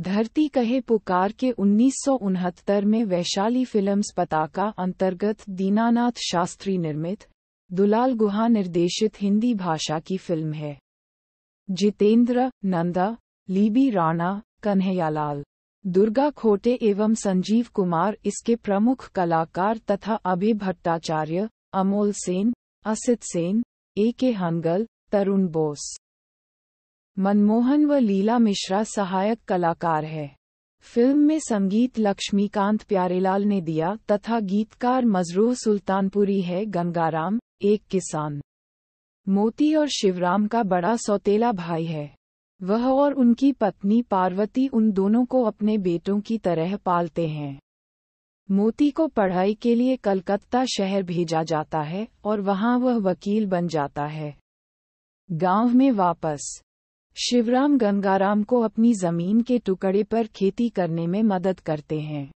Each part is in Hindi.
धरती कहे पुकार के उन्नीस में वैशाली फिल्म्स पताका अंतर्गत दीनानाथ शास्त्री निर्मित दुलाल गुहा निर्देशित हिंदी भाषा की फिल्म है जितेंद्र नंदा लीबी राणा कन्हैयालाल दुर्गा खोटे एवं संजीव कुमार इसके प्रमुख कलाकार तथा अभय भट्टाचार्य अमोल सेन असित सेन ए के हंगल तरुण बोस मनमोहन व लीला मिश्रा सहायक कलाकार है फिल्म में संगीत लक्ष्मीकांत प्यारेलाल ने दिया तथा गीतकार मजरूह सुल्तानपुरी है गंगाराम एक किसान मोती और शिवराम का बड़ा सौतेला भाई है वह और उनकी पत्नी पार्वती उन दोनों को अपने बेटों की तरह पालते हैं मोती को पढ़ाई के लिए कलकत्ता शहर भेजा जाता है और वहां वह वकील बन जाता है गांव में वापस शिवराम गंगाराम को अपनी जमीन के टुकड़े पर खेती करने में मदद करते हैं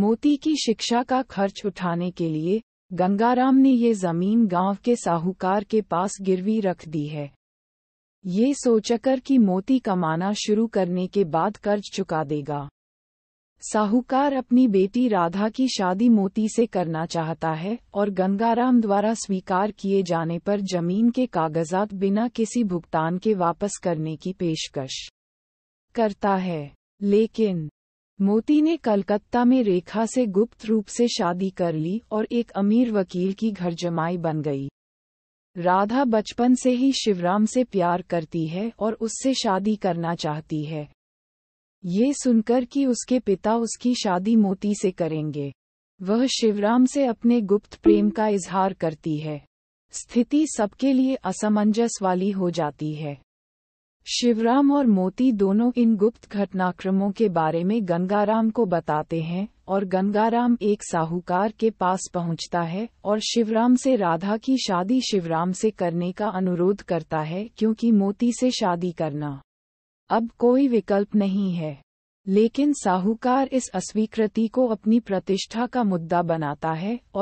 मोती की शिक्षा का खर्च उठाने के लिए गंगाराम ने ये जमीन गांव के साहूकार के पास गिरवी रख दी है ये सोचकर कि मोती कमाना शुरू करने के बाद कर्ज चुका देगा साहूकार अपनी बेटी राधा की शादी मोती से करना चाहता है और गंगाराम द्वारा स्वीकार किए जाने पर जमीन के कागजात बिना किसी भुगतान के वापस करने की पेशकश करता है लेकिन मोती ने कलकत्ता में रेखा से गुप्त रूप से शादी कर ली और एक अमीर वकील की घर जमाई बन गई राधा बचपन से ही शिवराम से प्यार करती है और उससे शादी करना चाहती है ये सुनकर कि उसके पिता उसकी शादी मोती से करेंगे वह शिवराम से अपने गुप्त प्रेम का इजहार करती है स्थिति सबके लिए असमंजस वाली हो जाती है शिवराम और मोती दोनों इन गुप्त घटनाक्रमों के बारे में गंगाराम को बताते हैं और गंगाराम एक साहूकार के पास पहुंचता है और शिवराम से राधा की शादी शिवराम से करने का अनुरोध करता है क्योंकि मोती से शादी करना अब कोई विकल्प नहीं है लेकिन साहूकार इस अस्वीकृति को अपनी प्रतिष्ठा का मुद्दा बनाता है और